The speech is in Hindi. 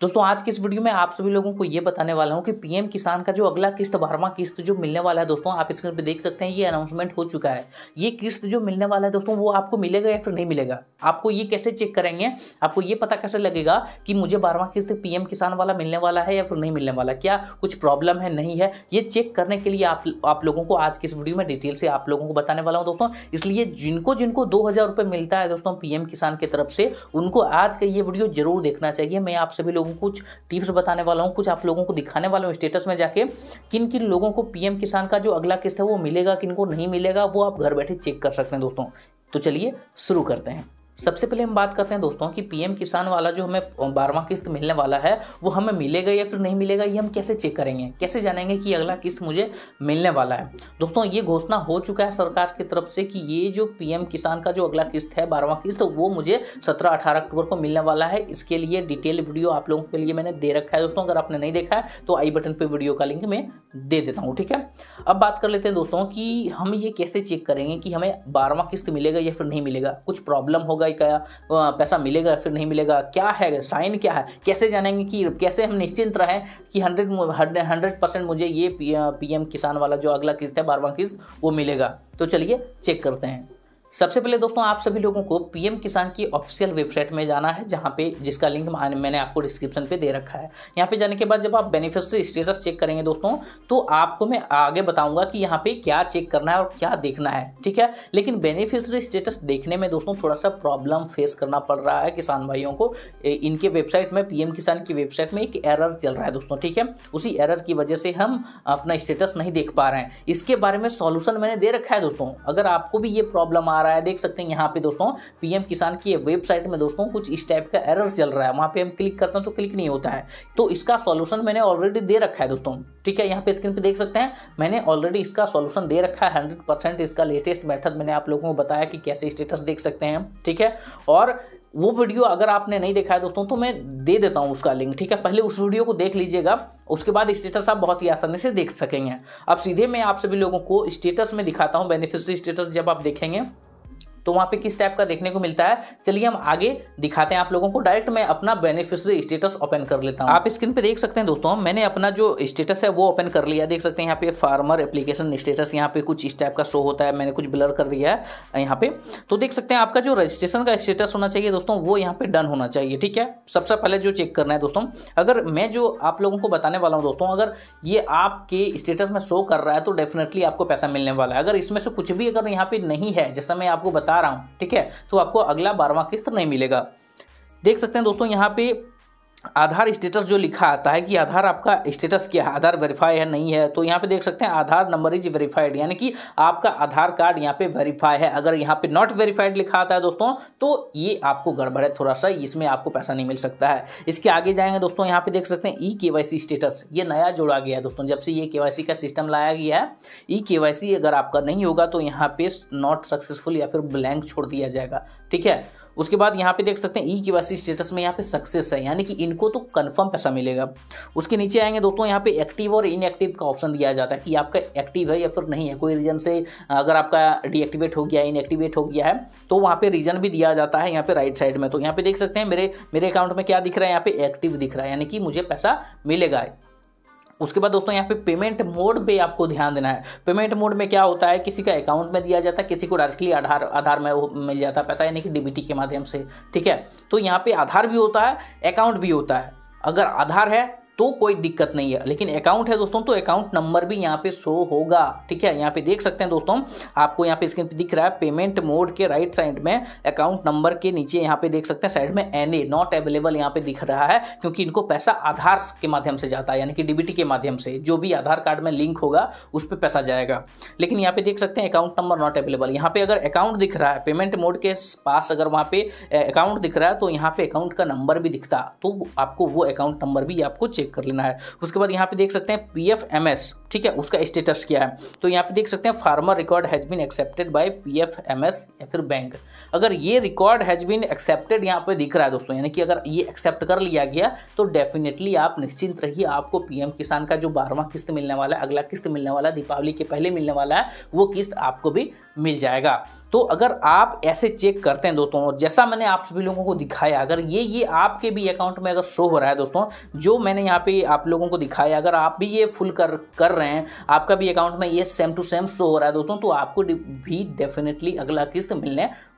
दोस्तों आज की इस वीडियो में आप सभी लोगों को ये बताने वाला हूँ कि पीएम किसान का जो अगला किस्त बारहवा किस्त जो मिलने वाला है दोस्तों आप स्क्रीन पर देख सकते हैं ये अनाउंसमेंट हो चुका है ये किस्त जो मिलने वाला है दोस्तों वो आपको मिलेगा या फिर नहीं मिलेगा आपको ये कैसे चेक करेंगे आपको ये पता कैसे लगेगा कि मुझे बारहवा किस्त पीएम किसान वाला मिलने वाला है या फिर नहीं मिलने वाला क्या कुछ प्रॉब्लम है नहीं है ये चेक करने के लिए आप आप लोगों को आज की इस वीडियो में डिटेल से आप लोगों को बताने वाला हूँ दोस्तों इसलिए जिनको जिनको दो हज़ार मिलता है दोस्तों पीएम किसान की तरफ से उनको आज का ये वीडियो जरूर देखना चाहिए मैं आप सभी लोग लोगों को कुछ टिप्स बताने वाला हूँ कुछ आप लोगों को दिखाने वाला हूँ स्टेटस में जाके किन किन लोगों को पीएम किसान का जो अगला किस्त है वो मिलेगा किन को नहीं मिलेगा वो आप घर बैठे चेक कर सकते हैं दोस्तों तो चलिए शुरू करते हैं सबसे पहले हम बात करते हैं दोस्तों कि पीएम किसान वाला जो हमें बारहवा किस्त मिलने वाला है वो हमें मिलेगा या फिर नहीं मिलेगा ये हम कैसे चेक करेंगे कैसे जानेंगे कि अगला किस्त मुझे मिलने वाला है दोस्तों ये घोषणा हो चुका है सरकार की तरफ से कि ये जो पीएम किसान का जो अगला किस्त है बारहवा किस्त वो मुझे सत्रह अठारह अक्टूबर को मिलने वाला है इसके लिए डिटेल वीडियो आप लोगों के लिए मैंने दे रखा है दोस्तों अगर आपने नहीं देखा है तो आई बटन पर वीडियो का लिंक मैं दे देता हूँ ठीक है अब बात कर लेते हैं दोस्तों कि हम ये कैसे चेक करेंगे कि हमें बारहवा किस्त मिलेगा या फिर नहीं मिलेगा कुछ प्रॉब्लम होगा होगा क्या पैसा मिलेगा फिर नहीं मिलेगा क्या है साइन क्या है कैसे जानेंगे कि कैसे हम निश्चिंत रहें कि हंड्रेड हंड्रेड परसेंट मुझे ये पीएम किसान वाला जो अगला किस्त है बारवा किस्त वो मिलेगा तो चलिए चेक करते हैं सबसे पहले दोस्तों आप सभी लोगों को पीएम किसान की ऑफिशियल वेबसाइट में जाना है जहां पे जिसका लिंक मैंने आपको डिस्क्रिप्शन पे दे रखा है यहाँ पे जाने के बाद जब आप बेनिफिशरी स्टेटस चेक करेंगे दोस्तों तो आपको मैं आगे बताऊंगा कि यहाँ पे क्या चेक करना है और क्या देखना है ठीक है लेकिन बेनिफिशरी स्टेटस देखने में दोस्तों थोड़ा सा प्रॉब्लम फेस करना पड़ रहा है किसान भाइयों को इनके वेबसाइट में पीएम किसान की वेबसाइट में एक एरर चल रहा है दोस्तों ठीक है उसी एरर की वजह से हम अपना स्टेटस नहीं देख पा रहे हैं इसके बारे में सोल्यूशन मैंने दे रखा है दोस्तों अगर आपको भी ये प्रॉब्लम आ रहा है देख सकते हैं यहाँ पे दोस्तों पीएम किसान की वेबसाइट में दोस्तों कुछ इस टाइप का एरर चल रहा है वहाँ पे हम क्लिक करते हैं तो क्लिक नहीं होता है तो इसका सॉल्यूशन मैंने ऑलरेडी दे रखा है दोस्तों ठीक है यहाँ पे स्क्रीन पे देख सकते हैं मैंने ऑलरेडी इसका सोल्यूशन दे रखा है हंड्रेड इसका लेटेस्ट मैथड मैंने आप लोगों को बताया कि कैसे स्टेटस देख सकते हैं ठीक है और वो वीडियो अगर आपने नहीं देखा है दोस्तों तो मैं दे देता हूं उसका लिंक ठीक है पहले उस वीडियो को देख लीजिएगा उसके बाद स्टेटस आप बहुत ही आसानी से देख सकेंगे अब सीधे मैं आप सभी लोगों को स्टेटस में दिखाता हूं बेनिफिशियल स्टेटस जब आप देखेंगे तो वहाँ पे किस टाइप का देखने को मिलता है चलिए हम आगे दिखाते हैं आप लोगों को डायरेक्ट मैं अपना बेनिफिशरी स्टेटस ओपन कर लेता हूँ आप स्क्रीन पे देख सकते हैं दोस्तों मैंने अपना जो स्टेटस है वो ओपन कर लिया देख सकते हैं यहाँ पे फार्मर एप्लीकेशन स्टेटस यहाँ पे कुछ इस टाइप का शो होता है मैंने कुछ ब्लर कर दिया है यहाँ पे तो देख सकते हैं आपका जो रजिस्ट्रेशन का स्टेटस होना चाहिए दोस्तों वो यहाँ पे डन होना चाहिए ठीक है सबसे पहले जो चेक करना है दोस्तों अगर मैं जो आप लोगों को बताने वाला हूँ दोस्तों अगर ये आपके स्टेटस में शो कर रहा है तो डेफिनेटली आपको पैसा मिलने वाला है अगर इसमें से कुछ भी अगर यहाँ पे नहीं है जैसा मैं आपको बता बता रहा हूँ ठीक है तो आपको अगला बारवा किस्त नहीं मिलेगा देख सकते हैं दोस्तों यहाँ पे आधार स्टेटस जो लिखा आता है कि आधार आपका स्टेटस क्या है आधार वेरीफाई है नहीं है तो यहाँ पे देख सकते हैं आधार नंबर इज वेरीफाइड यानी कि आपका आधार कार्ड यहाँ पे वेरीफाई है अगर यहाँ पे नॉट वेरीफाइड लिखा आता है दोस्तों तो ये आपको गड़बड़ है थोड़ा सा इसमें आपको पैसा नहीं मिल सकता है इसके आगे जाएंगे दोस्तों यहाँ पे देख सकते हैं ई के स्टेटस ये नया जोड़ा गया है दोस्तों जब से ये के का सिस्टम लाया गया है ई के अगर आपका नहीं होगा तो यहाँ पे नॉट सक्सेसफुल या फिर ब्लैंक छोड़ दिया जाएगा ठीक है उसके बाद यहाँ पे देख सकते हैं ई के वासी स्टेटस में यहाँ पे सक्सेस है यानी कि इनको तो कन्फर्म पैसा मिलेगा उसके नीचे आएंगे दोस्तों यहाँ पे एक्टिव और इनएक्टिव का ऑप्शन दिया जाता है कि आपका एक्टिव है या फिर नहीं है कोई रीजन से अगर आपका डीएक्टिवेट हो गया इनएक्टिवेट हो गया है तो वहाँ पे रीजन भी दिया जाता है यहाँ पे राइट साइड में तो यहाँ पे देख सकते हैं मेरे मेरे अकाउंट में क्या दिख रहा है यहाँ पे एक्टिव दिख रहा है यानी कि मुझे पैसा मिलेगा उसके बाद दोस्तों यहाँ पे पेमेंट मोड पे आपको ध्यान देना है पेमेंट मोड में क्या होता है किसी का अकाउंट में दिया जाता है किसी को डायरेक्टली आधार आधार में मिल जाता है पैसा यानी कि डीबीटी के माध्यम से ठीक है तो यहाँ पे आधार भी होता है अकाउंट भी होता है अगर आधार है तो कोई दिक्कत नहीं है लेकिन अकाउंट है दोस्तों तो अकाउंट नंबर भी यहाँ पे शो होगा ठीक है यहाँ पे देख सकते हैं दोस्तों आपको यहाँ पे स्क्रीन पे दिख रहा है पेमेंट मोड के राइट साइड में अकाउंट नंबर के नीचे यहाँ पे देख सकते हैं साइड में एन ए नॉट अवेलेबल यहाँ पे दिख रहा है क्योंकि इनको पैसा आधार के माध्यम से जाता है यानी कि डीबीटी के माध्यम से जो भी आधार कार्ड में लिंक होगा उस पर पैसा जाएगा लेकिन यहाँ पे देख सकते हैं अकाउंट नंबर नॉट अवेलेबल यहाँ पे अगर अकाउंट दिख रहा है पेमेंट मोड के पास अगर वहाँ पे अकाउंट दिख रहा है तो यहाँ पे अकाउंट का नंबर भी दिखता तो आपको वो अकाउंट नंबर भी आपको चेक चेक कर लेना है उसके बाद यहाँ पे देख सकते हैं पी एफ एम एस ठीक है उसका स्टेटस क्या है तो यहाँ पे देख सकते हैं farmer record has been accepted by P F M S या फिर बैंक अगर ये रिकॉर्ड हैज़ बीन एक्सेप्टेड यहाँ पे दिख रहा है दोस्तों यानी कि अगर ये एक्सेप्ट कर लिया गया तो डेफिनेटली आप निश्चिंत रहिए आपको पीएम किसान का जो बारहवा किस्त मिलने वाला है अगला किस्त मिलने वाला है दीपावली के पहले मिलने वाला है वो किस्त आपको भी मिल जाएगा तो अगर आप ऐसे चेक करते हैं दोस्तों और जैसा मैंने आप सभी लोगों को दिखाया अगर ये ये आपके भी अकाउंट में अगर शो हो रहा है दोस्तों जो मैंने यहाँ पे आप लोगों को दिखाया अगर आप भी ये फुल कर कर रहे हैं आपका भी अकाउंट में ये सेम टू सेम शो हो रहा है दोस्तों तो आपको भी डेफिनेटली अगला किस्त मिलने